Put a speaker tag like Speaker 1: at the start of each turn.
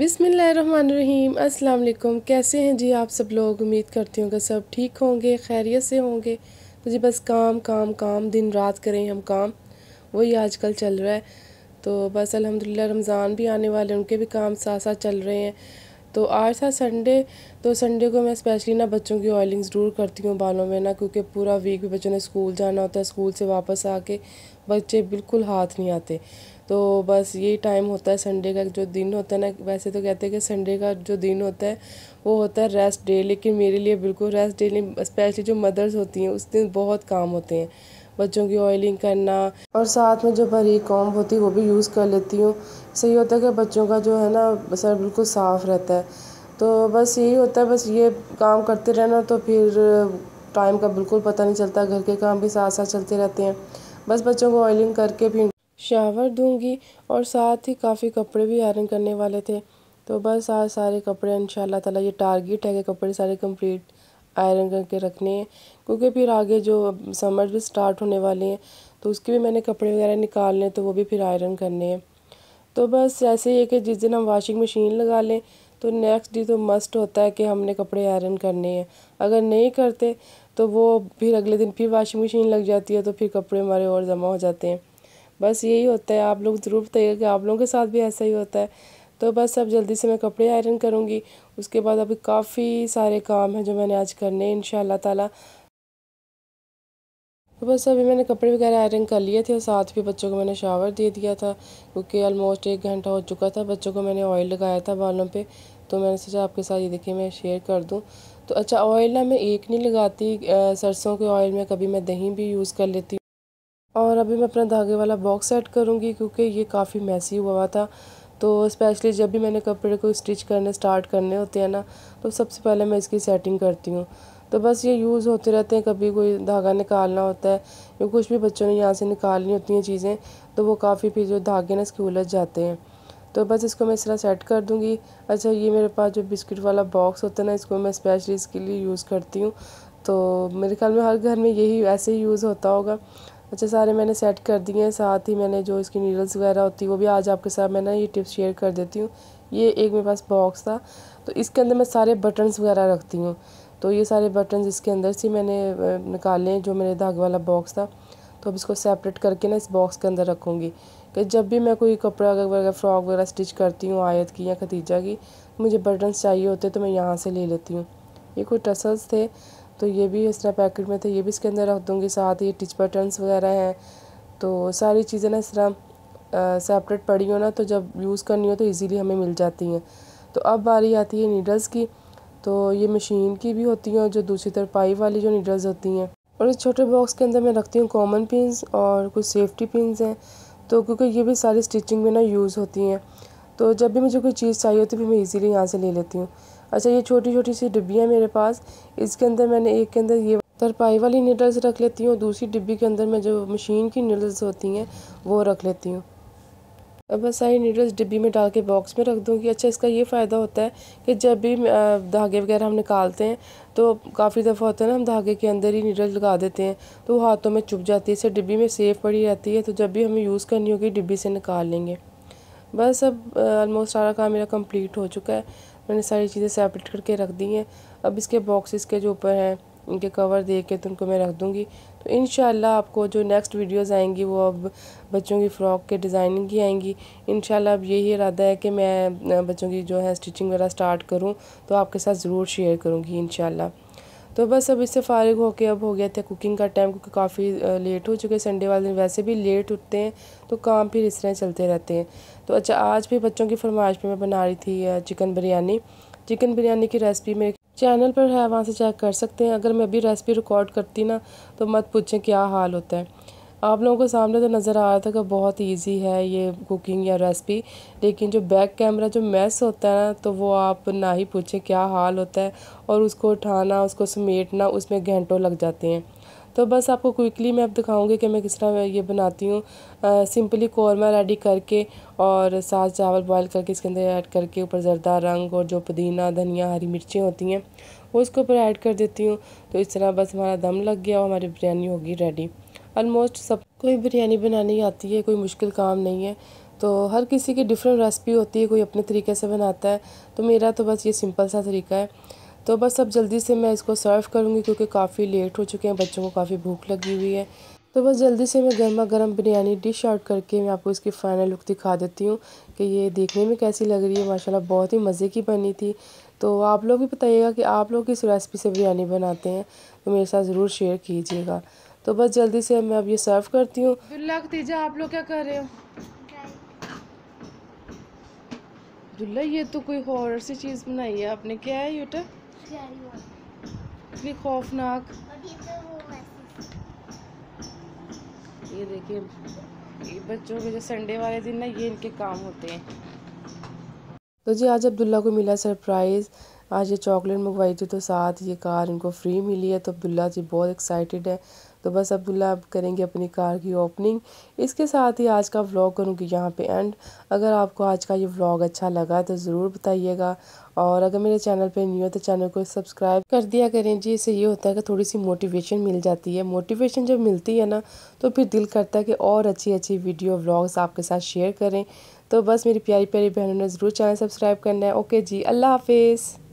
Speaker 1: बिसमीम अस्सलाम वालेकुम कैसे हैं जी आप सब लोग उम्मीद करती हूँ कि सब ठीक होंगे खैरियत से होंगे तो जी बस काम काम काम दिन रात करें हम काम वही आजकल चल रहा है तो बस अल्हम्दुलिल्लाह रमज़ान भी आने वाले हैं उनके भी काम साथ साथ चल रहे हैं तो आज था संडे तो संडे को मैं स्पेशली ना बच्चों की ऑयलिंग ज़रूर करती हूँ बालों में ना क्योंकि पूरा वीक भी बच्चों ने स्कूल जाना होता है स्कूल से वापस आके बच्चे बिल्कुल हाथ नहीं आते तो बस यही टाइम होता है संडे का जो दिन होता है ना वैसे तो कहते हैं कि संडे का जो दिन होता है वो होता है रेस्ट डे लेकिन मेरे लिए बिल्कुल रेस्ट डे नहीं स्पेशली जो मदर्स होती हैं उस दिन बहुत काम होते हैं बच्चों की ऑयलिंग करना और साथ में जो बरी कॉम्ब होती है वो भी यूज़ कर लेती हूँ सही होता है कि बच्चों का जो है ना सर बिल्कुल साफ़ रहता है तो बस यही होता है बस ये काम करते रहना तो फिर टाइम का बिल्कुल पता नहीं चलता घर के काम भी साथ साथ चलते रहते हैं बस बच्चों को ऑयलिंग करके फिर शावर दूंगी और साथ ही काफ़ी कपड़े भी आयरन करने वाले थे तो बस आज सारे कपड़े इन ताला ये टारगेट है कि कपड़े सारे कंप्लीट आयरन करके रखने हैं क्योंकि फिर आगे जो समर भी स्टार्ट होने वाले हैं तो उसके भी मैंने कपड़े वगैरह निकालने तो वो भी फिर आयरन करने हैं तो बस ऐसे ही है कि जिस दिन हम वॉशिंग मशीन लगा लें तो नेक्स्ट डे तो मस्ट होता है कि हमने कपड़े आयरन करने हैं अगर नहीं करते तो वो फिर अगले दिन फिर वॉशिंग मशीन लग जाती है तो फिर कपड़े हमारे और जमा हो जाते हैं बस यही होता है आप लोग ज़रूर बताइएगा कि आप लोगों के साथ भी ऐसा ही होता है तो बस अब जल्दी से मैं कपड़े आयरन करूँगी उसके बाद अभी काफ़ी सारे काम हैं जो मैंने आज करने हैं इन ताला तो बस अभी मैंने कपड़े वगैरह आयरन कर लिए थे और साथ भी बच्चों को मैंने शावर दे दिया था क्योंकि ऑलमोस्ट एक घंटा हो चुका था बच्चों को मैंने ऑयल लगाया था बालों पे तो मैंने सोचा आपके साथ ये देखिए मैं शेयर कर दूँ तो अच्छा ऑयल ना मैं एक नहीं लगाती सरसों के ऑयल में कभी मैं दही भी यूज़ कर लेती हूँ और अभी मैं अपना धागे वाला बॉक्स ऐड करूँगी क्योंकि ये काफ़ी मैसी हुआ था तो स्पेशली जब भी मैंने कपड़े को स्टिच करने स्टार्ट करने होते हैं ना तो सबसे पहले मैं इसकी सेटिंग करती हूँ तो बस ये यूज़ होते रहते हैं कभी कोई धागा निकालना होता है या कुछ भी बच्चों ने यहाँ से निकालनी होती हैं चीज़ें तो वो काफ़ी फिर जो धागे ना इसके उलझ जाते हैं तो बस इसको मैं इस तरह सेट कर दूँगी अच्छा ये मेरे पास जो बिस्किट वाला बॉक्स होता है ना इसको मैं स्पेशली इसके लिए यूज़ करती हूँ तो मेरे ख्याल में हर घर में यही ऐसे ही यूज़ होता होगा अच्छा सारे मैंने सेट कर दिए हैं साथ ही मैंने जो इसकी नीडल्स वगैरह होती है वो भी आज आपके साथ मैं ना ये टिप्स शेयर कर देती हूँ ये एक मेरे पास बॉक्स था तो इसके अंदर मैं सारे बटन्स वगैरह रखती हूँ तो ये सारे बटन्स इसके अंदर से मैंने निकाले हैं जो मेरे धागे वाला बॉक्स था तो अब इसको सेपरेट करके ना इस बॉक्स के अंदर रखूँगी कि जब भी मैं कोई कपड़ा वगैरह फ्रॉक वगैरह स्टिच करती हूँ आयत की या खतीजा की तो मुझे बटन्स चाहिए होते तो मैं यहाँ से ले लेती हूँ ये कोई टसल्स थे तो ये भी इस तरह पैकेट में थे ये भी इसके अंदर रख दूँगी साथ ही टिच बटन्स वगैरह हैं तो सारी चीज़ें ना इस तरह सेपरेट पड़ी हो ना तो जब यूज़ करनी हो तो ईज़िली हमें मिल जाती हैं तो अब बारी आती है नीडल्स की तो ये मशीन की भी होती हैं और जो दूसरी तरफ पाइप वाली जो नीडल्स होती हैं और इस छोटे बॉक्स के अंदर मैं रखती हूँ कॉमन पिंस और कुछ सेफ्टी पिंस हैं तो क्योंकि ये भी सारी स्टिचिंग में ना यूज़ होती हैं तो जब भी मुझे कोई चीज़ चाहिए होती है फिर मैं इजीली यहाँ से ले लेती हूँ अच्छा ये छोटी छोटी सी डिब्बियाँ मेरे पास इसके अंदर मैंने एक के अंदर ये तरपाई वाली नीडल्स रख लेती हूँ दूसरी डिब्बी के अंदर मैं जो मशीन की नीडल्स होती हैं वो रख लेती हूँ अब मैं सारी नीडल्स डिब्बी में डाल के बॉक्स में रख दूँगी अच्छा इसका ये फ़ायदा होता है कि जब भी धागे वगैरह हम निकालते हैं तो काफ़ी दफ़ा होता है ना हम धागे के अंदर ही नीडल लगा देते हैं तो वो हाथों में चुप जाती है इसे डिब्बी में सेफ पड़ी रहती है तो जब भी हमें यूज़ करनी होगी डिब्बी से निकाल लेंगे बस अब ऑलमोस्ट सारा काम मेरा कम्प्लीट हो चुका है मैंने सारी चीज़ें सेपरेट करके रख दी हैं अब इसके बॉक्सेस के जो ऊपर हैं इनके कवर दे के तो उनको मैं रख दूँगी तो इन आपको जो नेक्स्ट वीडियोज़ आएंगी वो अब बच्चों की फ़्रॉक के डिज़ाइनिंग की आएंगी इन अब यही इरादा है कि मैं बच्चों की जो है स्टिचिंग वगैरह स्टार्ट करूँ तो आपके साथ ज़रूर शेयर करूँगी इन तो बस अब इससे फारिग के अब हो गया था कुकिंग का टाइम क्योंकि काफ़ी लेट हो चुके संडे वाले दिन वैसे भी लेट उठते हैं तो काम फिर इस तरह चलते रहते हैं तो अच्छा आज भी बच्चों की फरमाइश पर मैं बना रही थी चिकन बिरयानी चिकन बिरयानी की रेसिपी मेरे चैनल पर है वहाँ से चेक कर सकते हैं अगर मैं अभी रेसिपी रिकॉर्ड करती ना तो मत पूछें क्या हाल होता है आप लोगों को सामने तो नज़र आ रहा था कि बहुत इजी है ये कुकिंग या रेसिपी लेकिन जो बैक कैमरा जो मैस होता है ना तो वो आप ना ही पूछें क्या हाल होता है और उसको उठाना उसको समेटना उसमें घंटों लग जाते हैं तो बस आपको क्विकली मैं अब दिखाऊँगी कि मैं किस तरह ये बनाती हूँ सिंपली कौरमा रेडी करके और साथ चावल बॉयल करके इसके अंदर ऐड करके ऊपर जरदार रंग और जो पुदीना धनिया हरी मिर्चें होती हैं वो इसके ऊपर ऐड कर देती हूँ तो इस तरह बस हमारा दम लग गया और हमारी बिरयानी होगी रेडी ऑलमोस्ट सब कोई बिरयानी बनानी आती है कोई मुश्किल काम नहीं है तो हर किसी की डिफरेंट रेसिपी होती है कोई अपने तरीके से बनाता है तो मेरा तो बस ये सिंपल सा तरीका है तो बस अब जल्दी से मैं इसको सर्व करूँगी क्योंकि काफ़ी लेट हो चुके हैं बच्चों को काफ़ी भूख लगी हुई है तो बस जल्दी से मैं गर्मा गर्म बिरयानी डिश आउट करके मैं आपको इसकी फ़ाइनल लुक दिखा देती हूँ कि ये देखने में कैसी लग रही है माशाल्लाह बहुत ही मज़े की बनी थी तो आप लोग भी बताइएगा कि आप लोग किस रेसिपी से बिरयानी बनाते हैं तो मेरे साथ ज़रूर शेयर कीजिएगा तो बस जल्दी से मैं अब ये सर्व करती हूँ तीजा आप लोग क्या कर रहे हो दुल्ला ये तो कोई और सी चीज़ बनाई है आपने क्या है यूटर इतनी खौफनाक ये देखिए ये बच्चों के जो संडे वाले दिन ना ये इनके काम होते हैं तो जी आज अब्दुल्ला को मिला सरप्राइज़ आज ये चॉकलेट मंगवाई थी तो साथ ये कार इनको फ्री मिली है तो अब्दुल्ला जी बहुत एक्साइटेड है तो बस अब्दुल्ला अब करेंगे अपनी कार की ओपनिंग इसके साथ ही आज का व्लॉग करूँगी यहाँ पे एंड अगर आपको आज का ये व्लॉग अच्छा लगा तो ज़रूर बताइएगा और अगर मेरे चैनल पे न्यू हो तो चैनल को सब्सक्राइब कर दिया करें जी इससे ये होता है कि थोड़ी सी मोटिवेशन मिल जाती है मोटिवेशन जब मिलती है ना तो फिर दिल करता है कि और अच्छी अच्छी वीडियो व्लॉग्स आपके साथ शेयर करें तो बस मेरी प्यारी प्यारी बहनों ने ज़रूर चैनल सब्सक्राइब करना है ओके जी अल्लाह हाफिज़